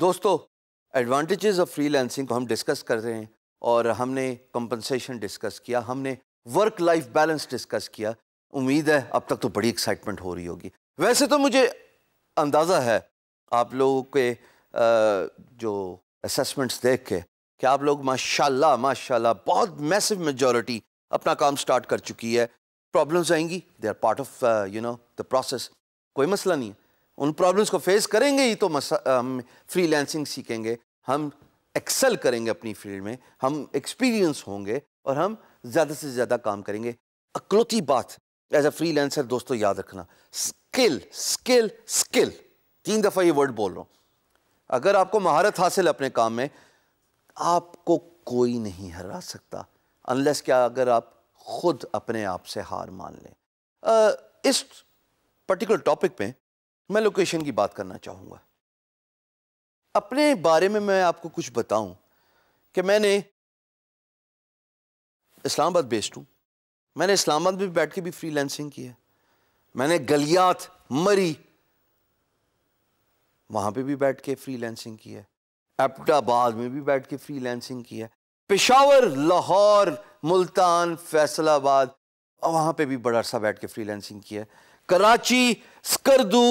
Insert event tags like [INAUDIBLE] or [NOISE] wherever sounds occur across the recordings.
दोस्तों advantages of freelancing को हम डिस्कस कर रहे हैं और हमने कंपनसेशन डिस्कस किया हमने वर्क लाइफ बैलेंस डिस्कस किया उम्मीद है अब तक तो बड़ी एक्साइटमेंट हो रही होगी वैसे तो मुझे अंदाज़ा है आप लोगों के जो असेसमेंट्स देख के कि आप लोग माशाल्लाह माशाल्लाह बहुत मैसिव मेजॉरिटी अपना काम स्टार्ट कर चुकी है प्रॉब्लम्स आएंगी they are part of you know the process कोई मसला नहीं है उन प्रॉब्लम्स को फेस करेंगे ही तो फ्री लैंसिंग सीखेंगे हम एक्सेल करेंगे अपनी फील्ड में हम एक्सपीरियंस होंगे और हम ज़्यादा से ज़्यादा काम करेंगे अकलौती बात एज अ फ्री दोस्तों याद रखना स्किल स्किल स्किल तीन दफ़ा ये वर्ड बोल रहा हूँ अगर आपको महारत हासिल अपने काम में आपको कोई नहीं हरा सकता अनलेस क्या अगर आप खुद अपने आप से हार मान लें इस पर्टिकुलर टॉपिक में मैं लोकेशन की बात करना चाहूँगा अपने बारे में मैं आपको कुछ बताऊं कि मैंने इस्लामाबाद बेस्ड हूँ मैंने इस्लामाबाद में बैठ के भी फ्रीलांसिंग की है मैंने गलियात मरी वहाँ पे भी बैठ के लेंसिंग की है एपटाबाद में भी बैठ के फ्रीलांसिंग की है पेशावर लाहौर मुल्तान फैसलाबाद वहां वहाँ पे भी बड़ा सा बैठ के फ्रीलांसिंग किया है कराची स्कर्दू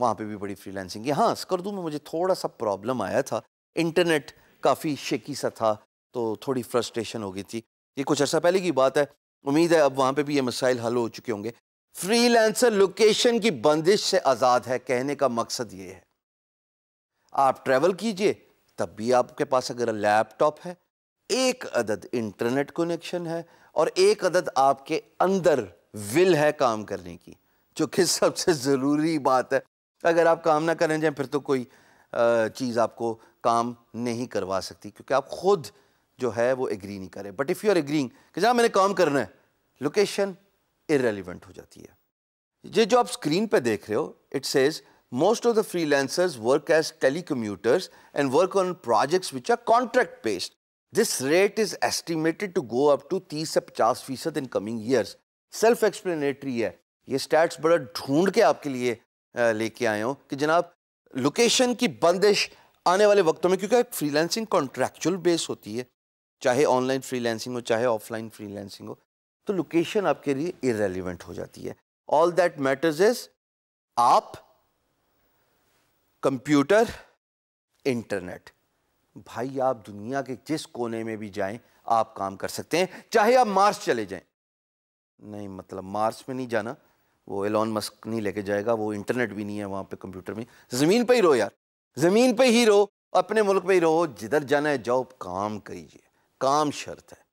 वहाँ पे भी बड़ी फ्रीलांसिंग है हाँ स्कर्दू में मुझे थोड़ा सा प्रॉब्लम आया था इंटरनेट काफ़ी शेकी सा था तो थोड़ी फ्रस्ट्रेशन हो गई थी ये कुछ अर्सा पहले की बात है उम्मीद है अब वहाँ पे भी ये मसाइल हल हो चुके होंगे फ्रीलांसर लोकेशन की बंदिश से आज़ाद है कहने का मकसद ये है आप ट्रैवल कीजिए तब भी आपके पास अगर लैपटॉप है एक अदद इंटरनेट कनेक्शन है और एक अदद आपके अंदर विल है काम करने की जो कि [LAUGHS] सबसे ज़रूरी बात है अगर आप काम ना करें जाए फिर तो कोई चीज़ आपको काम नहीं करवा सकती क्योंकि आप खुद जो है वो एग्री नहीं करें but if you are agreeing कि जहाँ मैंने काम करना है लोकेशन इरेलीवेंट हो जाती है ये जो आप स्क्रीन पे देख रहे हो it says most of the freelancers work as telecommuters and work on projects which are contract based this rate is estimated to go up to तीस से पचास फीसद in coming years self explanatory है ये stats बड़ा ढूंढ के आपके लिए लेके आए हों कि जनाब लोकेशन की बंदिश आने वाले वक्तों में क्योंकि लैंसिंग कॉन्ट्रैक्चुअल बेस होती है चाहे ऑनलाइन लैंसिंग हो चाहे ऑफलाइन फ्रीलैंसिंग हो तो लोकेशन आपके लिए इरेलीवेंट हो जाती है ऑल दैट मैटर्स इज आप कंप्यूटर इंटरनेट भाई आप दुनिया के जिस कोने में भी जाएं आप काम कर सकते हैं चाहे आप मार्स चले जाएं नहीं मतलब मार्स में नहीं जाना वो एलॉन मस्क नहीं लेके जाएगा वो इंटरनेट भी नहीं है वहाँ पे कंप्यूटर में ज़मीन पे ही रहो यार ज़मीन पे ही रहो अपने मुल्क पे ही रहो जिधर जाना है जाओ काम करिए काम शर्त है